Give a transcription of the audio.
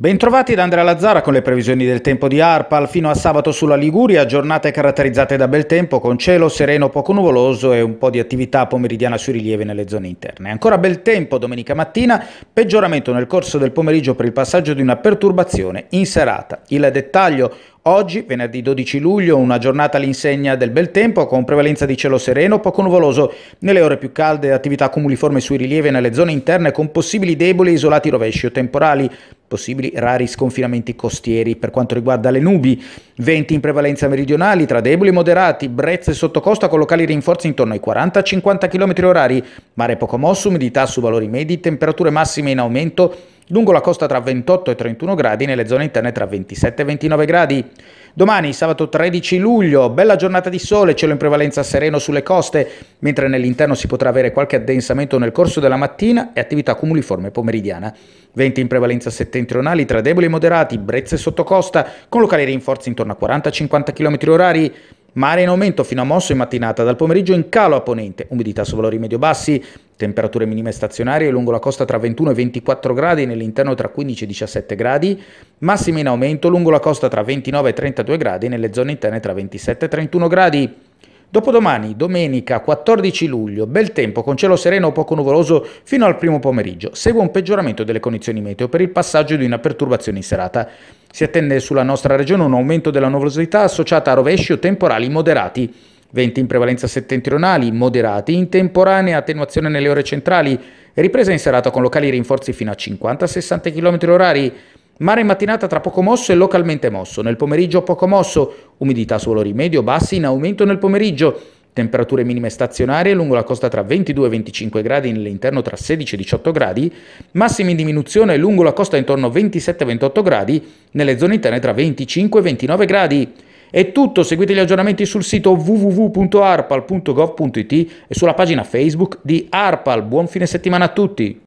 Bentrovati da Andrea Lazzara con le previsioni del tempo di Arpal. Fino a sabato sulla Liguria, giornate caratterizzate da bel tempo, con cielo sereno poco nuvoloso e un po' di attività pomeridiana sui rilievi nelle zone interne. Ancora bel tempo domenica mattina, peggioramento nel corso del pomeriggio per il passaggio di una perturbazione in serata. Il dettaglio Oggi, venerdì 12 luglio, una giornata all'insegna del bel tempo con prevalenza di cielo sereno, poco nuvoloso. Nelle ore più calde attività cumuliforme sui rilievi nelle zone interne con possibili deboli e isolati rovesci o temporali, possibili rari sconfinamenti costieri. Per quanto riguarda le nubi, venti in prevalenza meridionali tra deboli e moderati, brezze sottocosta con locali rinforzi intorno ai 40-50 km orari, mare poco mosso, umidità su valori medi, temperature massime in aumento lungo la costa tra 28 e 31 gradi, nelle zone interne tra 27 e 29 gradi. Domani, sabato 13 luglio, bella giornata di sole, cielo in prevalenza sereno sulle coste, mentre nell'interno si potrà avere qualche addensamento nel corso della mattina e attività cumuliforme pomeridiana. Venti in prevalenza settentrionali tra deboli e moderati, brezze sottocosta, con locali rinforzi intorno a 40-50 km orari. Mare in aumento fino a mosso in mattinata, dal pomeriggio in calo a ponente, umidità su valori medio-bassi, temperature minime stazionarie lungo la costa tra 21 e 24 gradi, nell'interno tra 15 e 17 gradi, massime in aumento lungo la costa tra 29 e 32 gradi, nelle zone interne tra 27 e 31 gradi. Dopodomani, domenica 14 luglio, bel tempo con cielo sereno o poco nuvoloso fino al primo pomeriggio. Segue un peggioramento delle condizioni meteo per il passaggio di una perturbazione in serata. Si attende sulla nostra regione un aumento della nuvolosità associata a rovesci o temporali moderati. Venti in prevalenza settentrionali, moderati, in temporanea attenuazione nelle ore centrali, ripresa in serata con locali rinforzi fino a 50-60 km orari. Mare in mattinata tra poco mosso e localmente mosso, nel pomeriggio poco mosso, umidità suolo rimedio bassi in aumento nel pomeriggio, temperature minime stazionarie lungo la costa tra 22 e 25 gradi, nell'interno tra 16 e 18 gradi, massimi in diminuzione lungo la costa intorno a 27-28 gradi, nelle zone interne tra 25 e 29 gradi. È tutto, seguite gli aggiornamenti sul sito www.arpal.gov.it e sulla pagina Facebook di Arpal. Buon fine settimana a tutti!